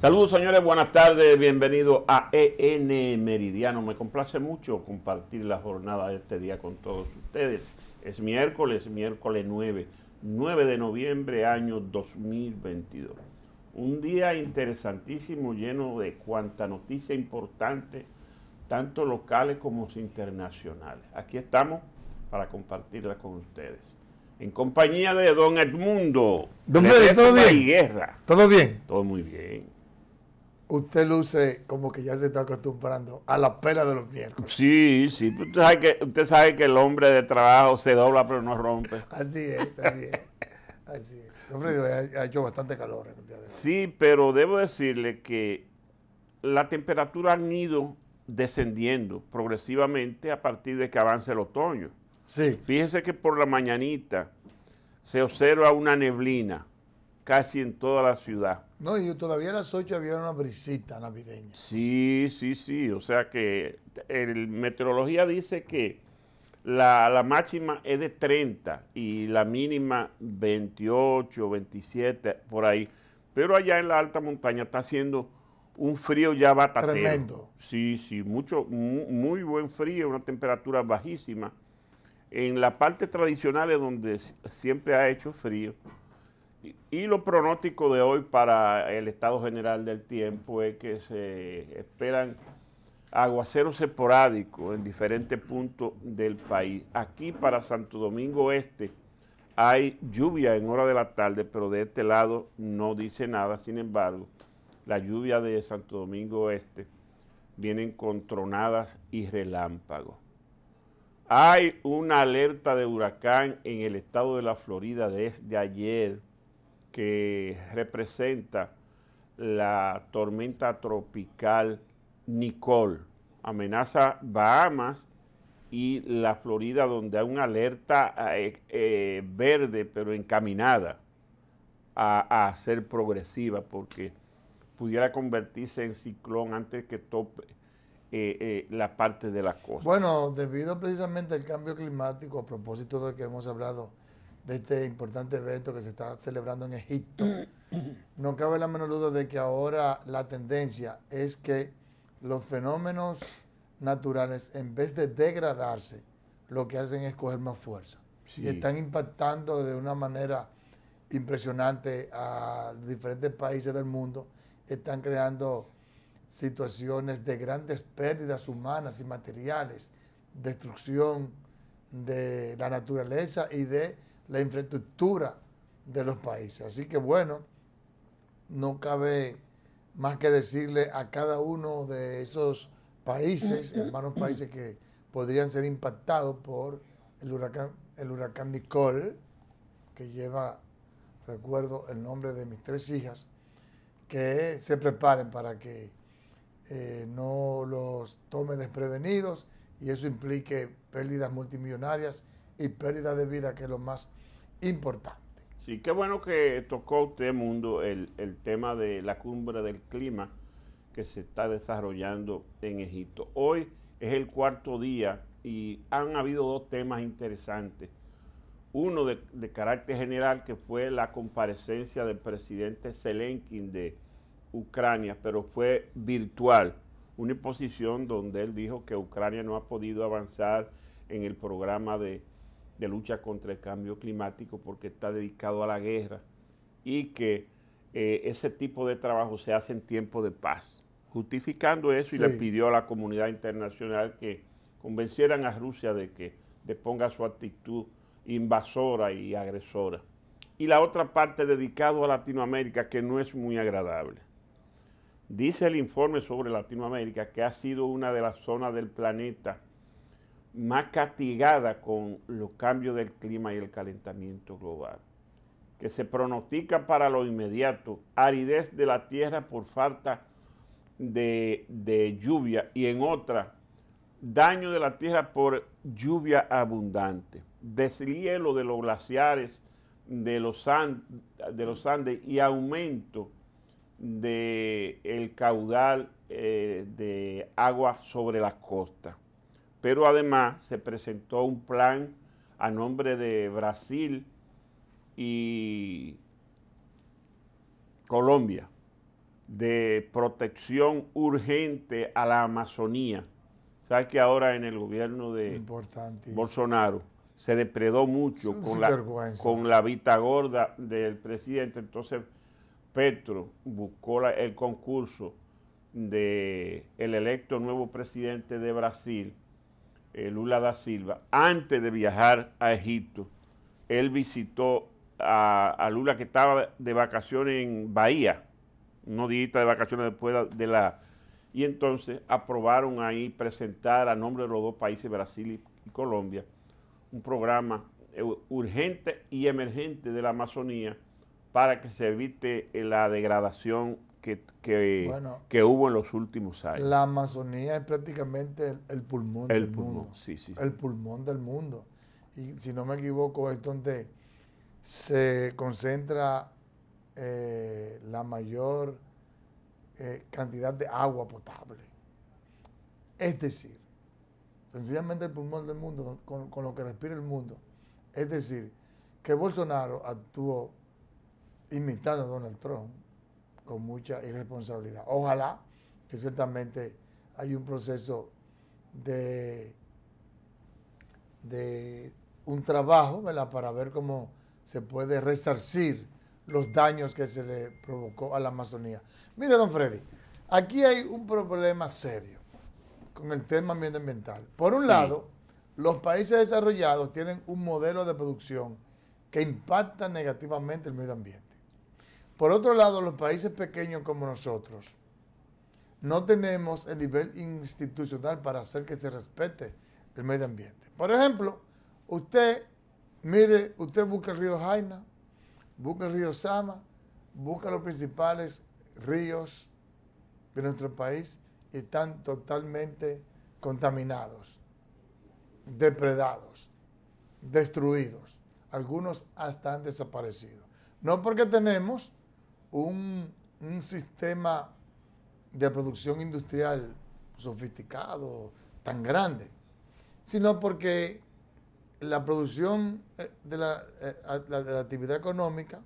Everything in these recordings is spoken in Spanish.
Saludos señores, buenas tardes, bienvenidos a EN Meridiano. Me complace mucho compartir la jornada de este día con todos ustedes. Es miércoles, miércoles 9, 9 de noviembre año 2022. Un día interesantísimo, lleno de cuanta noticia importante, tanto locales como internacionales. Aquí estamos para compartirla con ustedes. En compañía de don Edmundo. Don Edmundo, ¿todo Guerra. ¿Todo bien? Todo muy bien usted luce como que ya se está acostumbrando a la pela de los miércoles. Sí, sí. Pues, usted sabe que, el hombre de trabajo se dobla pero no rompe. Así es, así es. así Hombre, ha, hecho bastante calor Sí, pero debo decirle que la temperatura han ido descendiendo progresivamente a partir de que avance el otoño. Sí. Fíjese que por la mañanita se observa una neblina casi en toda la ciudad no, y todavía a las 8 había una brisita navideña. Sí, sí, sí. O sea que el meteorología dice que la, máxima es de 30 y la mínima 28, 27, por ahí. Pero allá en la alta montaña está haciendo un frío ya batatero. Tremendo. Sí, sí, mucho, muy, buen frío, una temperatura bajísima. En la parte tradicional es donde siempre ha hecho frío, y lo pronóstico de hoy para el estado general del tiempo es que se esperan aguaceros esporádicos en diferentes puntos del país. Aquí para Santo Domingo Este hay lluvia en hora de la tarde, pero de este lado no dice nada. Sin embargo, la lluvia de Santo Domingo Este vienen con tronadas y relámpagos. Hay una alerta de huracán en el estado de la Florida desde ayer que representa la tormenta tropical Nicole. Amenaza Bahamas y la Florida, donde hay una alerta eh, eh, verde, pero encaminada a, ser progresiva, porque pudiera convertirse en ciclón antes que tope eh, la parte de la costa. Bueno, debido precisamente al cambio climático, a propósito de que hemos hablado de este importante evento que se está celebrando en Egipto. No cabe la menor duda de que ahora la tendencia es que los fenómenos naturales, en vez de degradarse, lo que hacen es coger más fuerza. Y están impactando de una manera impresionante a diferentes países del mundo. Están creando situaciones de grandes pérdidas humanas y materiales, destrucción de la naturaleza y de la infraestructura de los países. Así que bueno, no cabe más que decirle a cada uno de esos países, hermanos países que podrían ser impactados por el huracán, el huracán Nicole, que lleva, recuerdo, el nombre de mis tres hijas, que se preparen para que eh, no los tome desprevenidos y eso implique pérdidas multimillonarias y pérdida de vida, que es lo más importante. Sí, qué bueno que tocó usted, Mundo, el, tema de la cumbre del clima que se está desarrollando en Egipto. Hoy es el cuarto día y han habido dos temas interesantes. Uno de, carácter general que fue la comparecencia del presidente Zelensky de Ucrania, pero fue virtual, una imposición donde él dijo que Ucrania no ha podido avanzar en el programa de de lucha contra el cambio climático porque está dedicado a la guerra y que eh, ese tipo de trabajo se hace en tiempo de paz. Justificando eso y le pidió a la comunidad internacional que convencieran a Rusia de que deponga su actitud invasora y agresora. Y la otra parte dedicado a Latinoamérica que no es muy agradable. Dice el informe sobre Latinoamérica que ha sido una de las zonas del planeta más castigada con los cambios del clima y el calentamiento global, que se pronostica para lo inmediato, aridez de la tierra por falta de, lluvia y en otra, daño de la tierra por lluvia abundante, deshielo de los glaciares de los, Andes y aumento del el caudal eh, de agua sobre las costas pero además se presentó un plan a nombre de Brasil y Colombia de protección urgente a la Amazonía. ¿Sabes que ahora en el gobierno de Bolsonaro se depredó mucho con la, con la vita gorda del presidente? Entonces Petro buscó el concurso del el electo nuevo presidente de Brasil eh, Lula da Silva, antes de viajar a Egipto, él visitó a, Lula que estaba de vacaciones en Bahía, unos días de vacaciones después de la... Y entonces aprobaron ahí presentar a nombre de los dos países, Brasil y Colombia, un programa eh, urgente y emergente de la Amazonía para que se evite la degradación que, hubo en los últimos años. La Amazonía es prácticamente el, pulmón el del mundo. el pulmón del mundo. Y si no me equivoco, es donde se concentra eh, la mayor eh, cantidad de agua potable. Es decir, sencillamente el pulmón del mundo, con lo que respira el mundo. Es decir, que Bolsonaro actuó imitando a Donald Trump con mucha irresponsabilidad. Ojalá que ciertamente hay un proceso de, de un trabajo para ver cómo se puede resarcir los daños que se le provocó a la Amazonía. Mire, don Freddy, aquí hay un problema serio con el tema medioambiental. Por un lado, los países desarrollados tienen un modelo de producción que impacta negativamente el medio ambiente. Por otro lado, los países pequeños como nosotros no tenemos el nivel institucional para hacer que se respete el medio ambiente. Por ejemplo, usted, mire, usted busca el río Jaina, busca el río Sama, busca los principales ríos de nuestro país y están totalmente contaminados, depredados, destruidos. Algunos hasta han desaparecido. No porque tenemos un, sistema de producción industrial sofisticado, tan grande, sino porque la producción eh, de eh, la, de la, actividad económica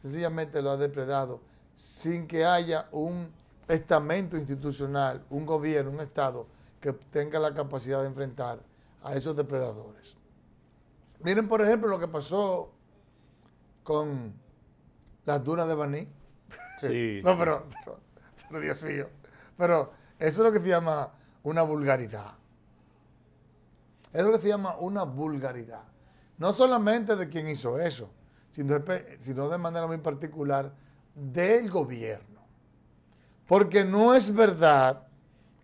sencillamente lo ha depredado sin que haya un estamento institucional, un gobierno, un Estado que tenga la capacidad de enfrentar a esos depredadores. Miren, por ejemplo, lo que pasó con las dunas de Baní Sí. no, pero, pero, Dios mío. Pero eso es lo que se llama una vulgaridad. Eso es lo que se llama una vulgaridad. No solamente de quien hizo eso, sino de, sino de manera muy particular del gobierno. Porque no es verdad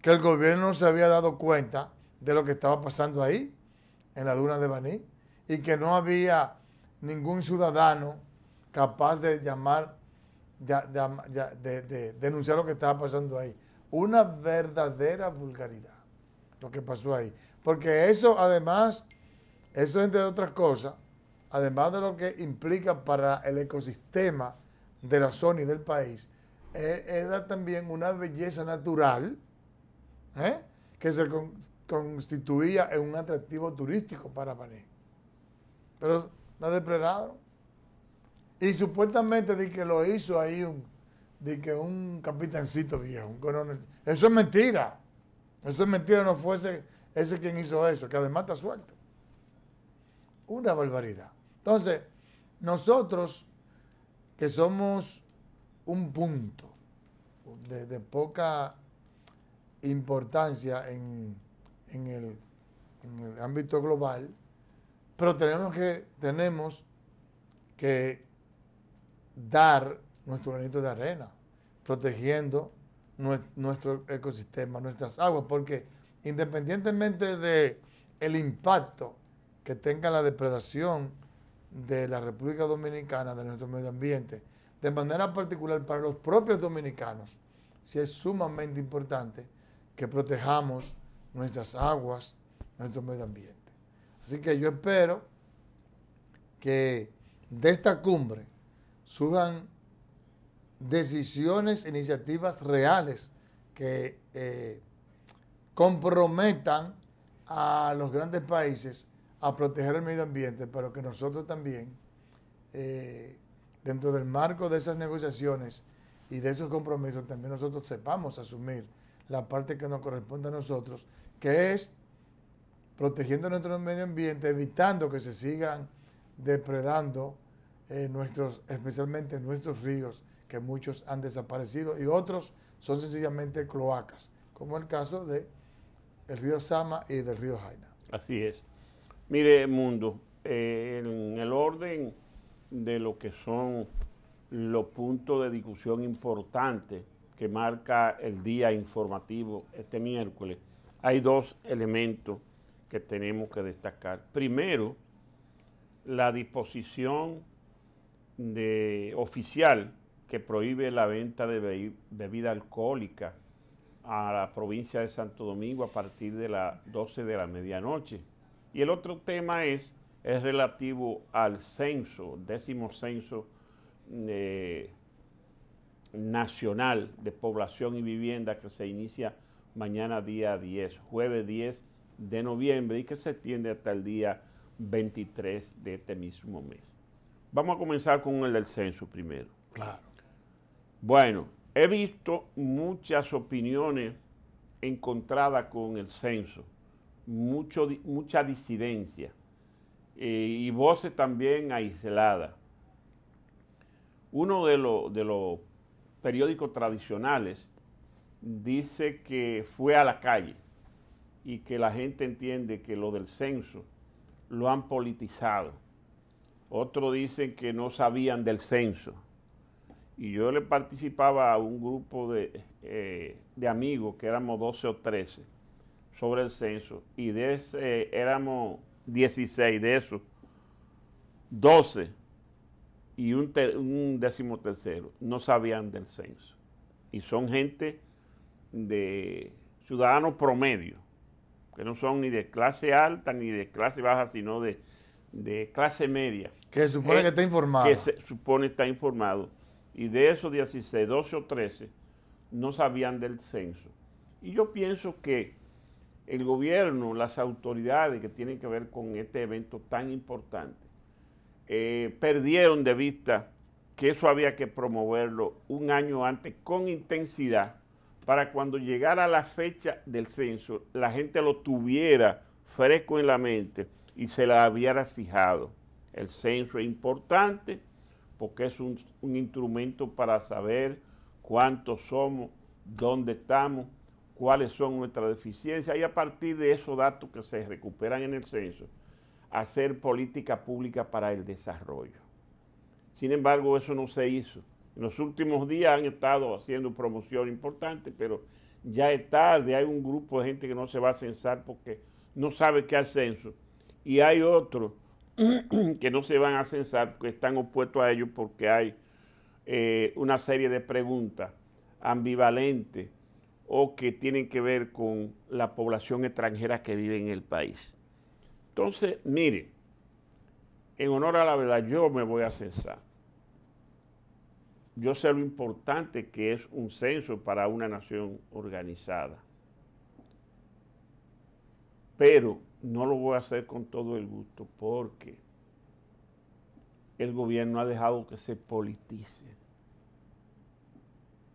que el gobierno se había dado cuenta de lo que estaba pasando ahí, en la duna de Baní, y que no había ningún ciudadano capaz de llamar de, denunciar lo que estaba pasando ahí. Una verdadera vulgaridad, lo que pasó ahí. Porque eso, además, eso entre otras cosas, además de lo que implica para el ecosistema de la zona y del país, e, era también una belleza natural ¿eh? que se constituía en un atractivo turístico para Mané. Pero la depredaron. Y supuestamente de que lo hizo ahí un, que un capitancito viejo, un coronel. Eso es mentira. Eso es mentira, no fue ese, quien hizo eso, que además está suelto. Una barbaridad. Entonces, nosotros que somos un punto de, poca importancia en, el, en el ámbito global, pero tenemos que, tenemos que dar nuestro granito de arena, protegiendo nuestro ecosistema, nuestras aguas, porque independientemente de el impacto que tenga la depredación de la República Dominicana, de nuestro medio ambiente, de manera particular para los propios dominicanos, sí es sumamente importante que protejamos nuestras aguas, nuestro medio ambiente. Así que yo espero que de esta cumbre suban decisiones, iniciativas reales que eh, comprometan a los grandes países a proteger el medio ambiente, pero que nosotros también, eh, dentro del marco de esas negociaciones y de esos compromisos, también nosotros sepamos asumir la parte que nos corresponde a nosotros, que es protegiendo nuestro medio ambiente, evitando que se sigan depredando eh, nuestros, especialmente nuestros ríos, que muchos han desaparecido y otros son sencillamente cloacas, como el caso de el río Sama y del río Jaina. Así es. Mire, mundo, eh, en el orden de lo que son los puntos de discusión importantes que marca el día informativo este miércoles, hay dos elementos que tenemos que destacar. Primero, la disposición de, oficial que prohíbe la venta de bebida alcohólica a la provincia de Santo Domingo a partir de las 12 de la medianoche. Y el otro tema es, es relativo al censo, décimo censo eh, nacional de población y vivienda que se inicia mañana día 10, jueves 10 de noviembre y que se extiende hasta el día 23 de este mismo mes. Vamos a comenzar con el del censo primero. Claro. Bueno, he visto muchas opiniones encontradas con el censo, mucho, mucha disidencia eh, y voces también aisladas. Uno de los periódicos tradicionales dice que fue a la calle y que la gente entiende que lo del censo lo han politizado otros dicen que no sabían del censo. Y yo le participaba a un grupo de, eh, amigos, que éramos 12 o 13, sobre el censo. Y de ese, éramos 16 de esos, 12 y un, décimo tercero no sabían del censo. Y son gente de ciudadanos promedio, que no son ni de clase alta ni de clase baja, sino de de clase media. Que supone que eh, está informado. Que se supone está informado. Y de esos 16, 12 o 13 no sabían del censo. Y yo pienso que el gobierno, las autoridades que tienen que ver con este evento tan importante, eh, perdieron de vista que eso había que promoverlo un año antes con intensidad para cuando llegara la fecha del censo, la gente lo tuviera fresco en la mente y se la hubiera fijado. El censo es importante porque es un, instrumento para saber cuántos somos, dónde estamos, cuáles son nuestras deficiencias y a partir de esos datos que se recuperan en el censo, hacer política pública para el desarrollo. Sin embargo, eso no se hizo. En los últimos días han estado haciendo promoción importante, pero ya es tarde, hay un grupo de gente que no se va a censar porque no sabe qué al censo y hay otros que no se van a censar, que están opuestos a ellos porque hay eh, una serie de preguntas ambivalentes o que tienen que ver con la población extranjera que vive en el país. Entonces, mire, en honor a la verdad, yo me voy a censar. Yo sé lo importante que es un censo para una nación organizada. Pero no lo voy a hacer con todo el gusto porque el gobierno ha dejado que se politice.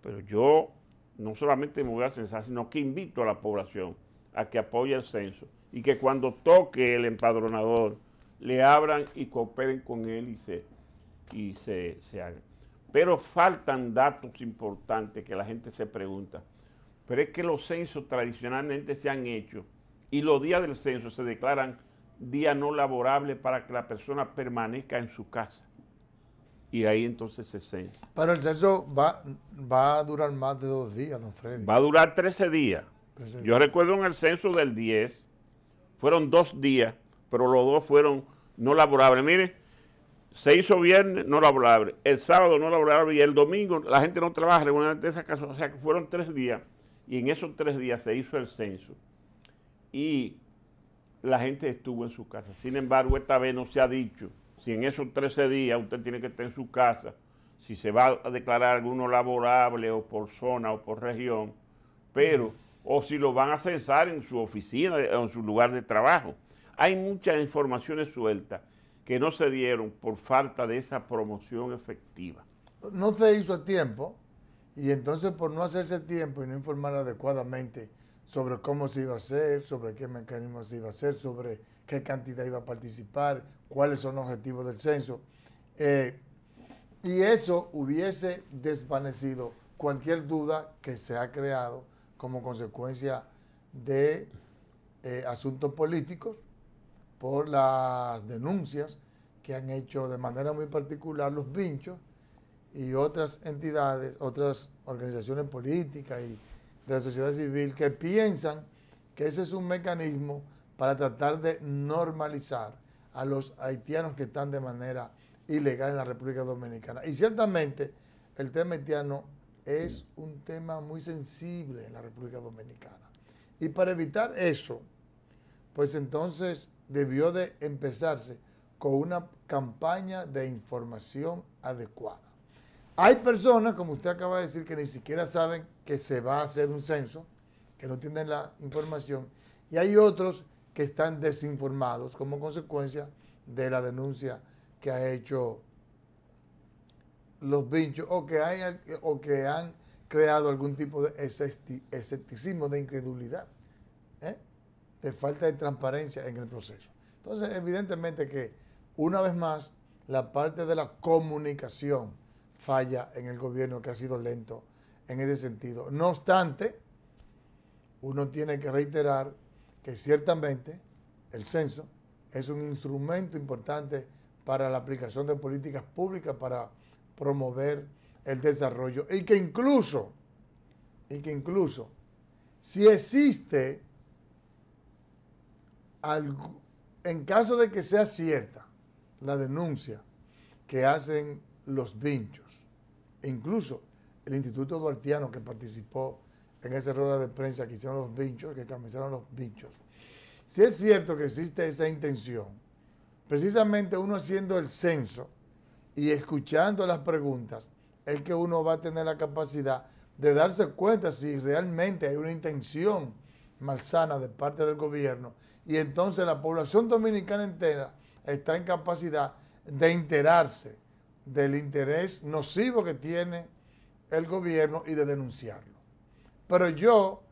Pero yo no solamente me voy a censar, sino que invito a la población a que apoye el censo y que cuando toque el empadronador le abran y cooperen con él y se, se, hagan. Pero faltan datos importantes que la gente se pregunta. Pero es que los censos tradicionalmente se han hecho y los días del censo se declaran día no laborable para que la persona permanezca en su casa. Y ahí entonces se censa. Pero el censo va, va a durar más de dos días, don Freddy. Va a durar 13 días. Yo recuerdo en el censo del 10, fueron dos días, pero los dos fueron no laborables. Mire, se hizo viernes no laborable, el sábado no laborable y el domingo la gente no trabaja en esa casa. O sea que fueron tres días y en esos tres días se hizo el censo y la gente estuvo en su casa. Sin embargo, esta vez no se ha dicho si en esos 13 días usted tiene que estar en su casa, si se va a declarar alguno laborable o por zona o por región, pero, o si lo van a censar en su oficina eh, o en su lugar de trabajo. Hay muchas informaciones sueltas que no se dieron por falta de esa promoción efectiva. No se hizo a tiempo y entonces por no hacerse tiempo y no informar adecuadamente sobre cómo se iba a hacer, sobre qué mecanismos se iba a hacer, sobre qué cantidad iba a participar, cuáles son los objetivos del censo. Eh, y eso hubiese desvanecido cualquier duda que se ha creado como consecuencia de eh, asuntos políticos por las denuncias que han hecho de manera muy particular los vinchos y otras entidades, otras organizaciones políticas y de la sociedad civil que piensan que ese es un mecanismo para tratar de normalizar a los haitianos que están de manera ilegal en la República Dominicana. Y ciertamente el tema haitiano es un tema muy sensible en la República Dominicana. Y para evitar eso, pues entonces debió de empezarse con una campaña de información adecuada. Hay personas, como usted acaba de decir, que ni siquiera saben que se va a hacer un censo, que no tienen la información, y hay otros que están desinformados como consecuencia de la denuncia que ha hecho los vinchos o que, hay, o que han creado algún tipo de escepticismo, de incredulidad, ¿eh? de falta de transparencia en el proceso. Entonces, evidentemente que una vez más, la parte de la comunicación, falla en el gobierno que ha sido lento en ese sentido. No obstante, uno tiene que reiterar que ciertamente el censo es un instrumento importante para la aplicación de políticas públicas para promover el desarrollo y que incluso y que incluso si existe en caso de que sea cierta la denuncia que hacen los vinchos e incluso el Instituto Duartiano que participó en esa rueda de prensa que hicieron los bichos, que camisaron los bichos. Si es cierto que existe esa intención, precisamente uno haciendo el censo y escuchando las preguntas, es que uno va a tener la capacidad de darse cuenta si realmente hay una intención malsana de parte del gobierno y entonces la población dominicana entera está en capacidad de enterarse del interés nocivo que tiene el gobierno y de denunciarlo. Pero yo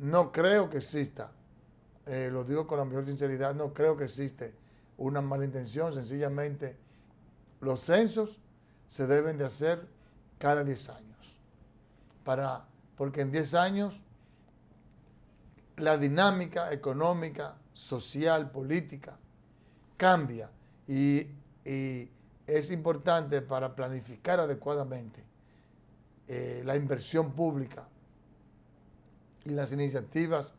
no creo que exista, eh, lo digo con la mayor sinceridad, no creo que existe una mala intención, sencillamente los censos se deben de hacer cada 10 años, para, porque en 10 años la dinámica económica, social, política cambia y es importante para planificar adecuadamente eh, la inversión pública y las iniciativas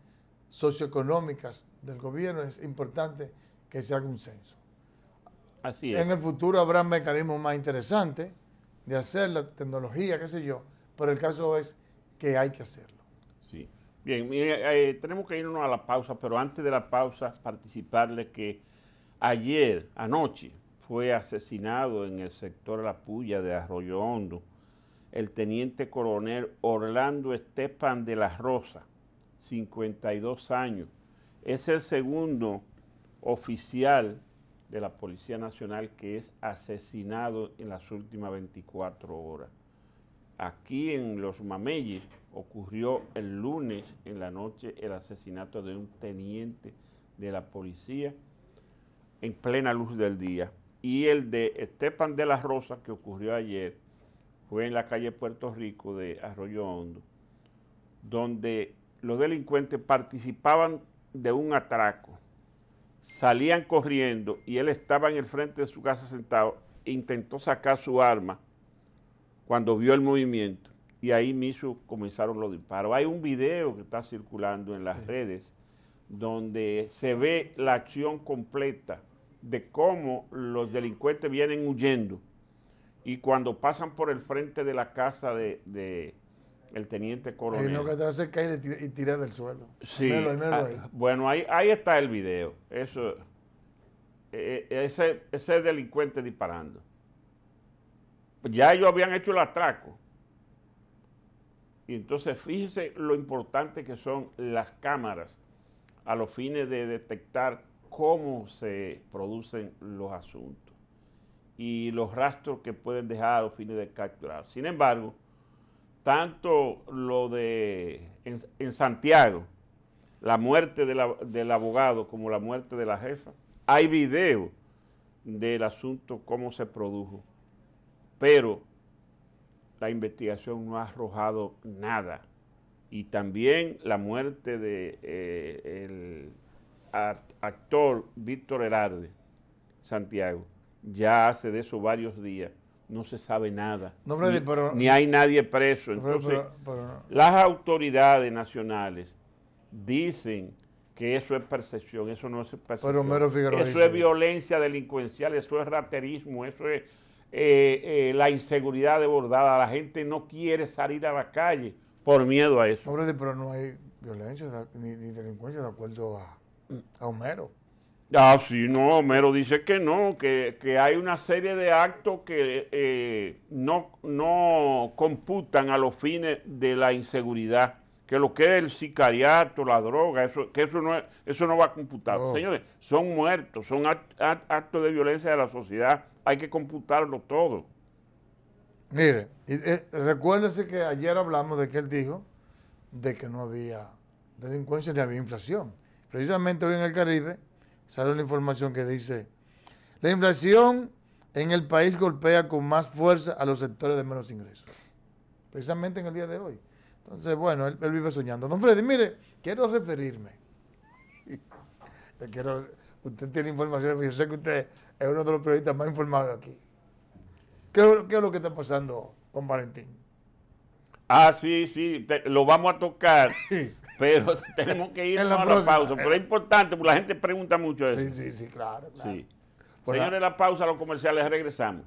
socioeconómicas del gobierno, es importante que se haga un censo. Así es. En el futuro habrá mecanismos más interesantes de hacer la tecnología, qué sé yo, pero el caso es que hay que hacerlo. Sí. Bien, eh, tenemos que irnos a la pausa, pero antes de la pausa participarle que ayer, anoche, fue asesinado en el sector La Puya de Arroyo Hondo el teniente coronel Orlando Estepan de la Rosa, 52 años. Es el segundo oficial de la Policía Nacional que es asesinado en las últimas 24 horas. Aquí en Los Mameyes ocurrió el lunes en la noche el asesinato de un teniente de la policía en plena luz del día y el de Estepan de las Rosa, que ocurrió ayer, fue en la calle Puerto Rico de Arroyo Hondo, donde los delincuentes participaban de un atraco, salían corriendo y él estaba en el frente de su casa sentado, intentó sacar su arma cuando vio el movimiento y ahí mismo comenzaron los disparos. Hay un video que está circulando en las redes donde se ve la acción completa de cómo los delincuentes vienen huyendo y cuando pasan por el frente de la casa de, el teniente coronel. Y lo que te hace caer y tirar del suelo. Sí. Ah, bueno, ahí, ahí está el video. Eso, eh, eh, ese, ese delincuente disparando. Pues ya ellos habían hecho el atraco. Y entonces fíjese lo importante que son las cámaras a los fines de detectar cómo se producen los asuntos y los rastros que pueden dejar o fines de capturar. Sin embargo, tanto lo de en, Santiago, la muerte del abogado como la muerte de la jefa, hay video del asunto, cómo se produjo, pero la investigación no ha arrojado nada. Y también la muerte de eh, actor Víctor Herarde, Santiago, ya hace de eso varios días. No se sabe nada. ni, hay nadie preso. Entonces, las autoridades nacionales dicen que eso es percepción, eso no es percepción. eso es violencia delincuencial, eso es raterismo, eso es eh, eh, la inseguridad desbordada. La gente no quiere salir a la calle por miedo a eso. No, pero no hay violencia ni delincuencia de acuerdo a a Homero. Ah, sí, no, Homero dice que no, que, hay una serie de actos que eh, no, no computan a los fines de la inseguridad, que lo que es el sicariato, la droga, eso, que eso no, eso no va a computar, Señores, son muertos, son actos de violencia de la sociedad, hay que computarlo todo. Mire, eh, recuérdense que ayer hablamos de que él dijo de que no había delincuencia ni había inflación. Precisamente hoy en el Caribe sale la información que dice, la inflación en el país golpea con más fuerza a los sectores de menos ingresos. Precisamente en el día de hoy. Entonces, bueno, él, vive soñando. Don Freddy, mire, quiero referirme. quiero, usted tiene información, yo sé que usted es uno de los periodistas más informados aquí. ¿Qué, es lo que está pasando con Valentín? Ah, sí, sí, lo vamos a tocar Pero tenemos que ir a la pausa. Pero es eh. importante, porque la gente pregunta mucho eso. Sí, sí, sí, claro. claro. Sí. Señores, la pausa, los comerciales, regresamos.